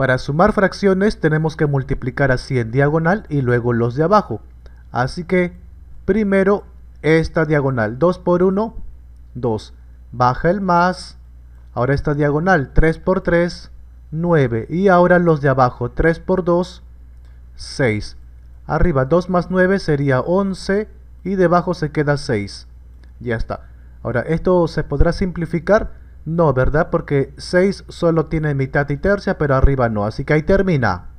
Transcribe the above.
Para sumar fracciones tenemos que multiplicar así en diagonal y luego los de abajo. Así que primero esta diagonal, 2 por 1, 2. Baja el más, ahora esta diagonal, 3 por 3, 9. Y ahora los de abajo, 3 por 2, 6. Arriba 2 más 9 sería 11 y debajo se queda 6. Ya está. Ahora esto se podrá simplificar no, ¿verdad? Porque 6 solo tiene mitad y tercia, pero arriba no. Así que ahí termina.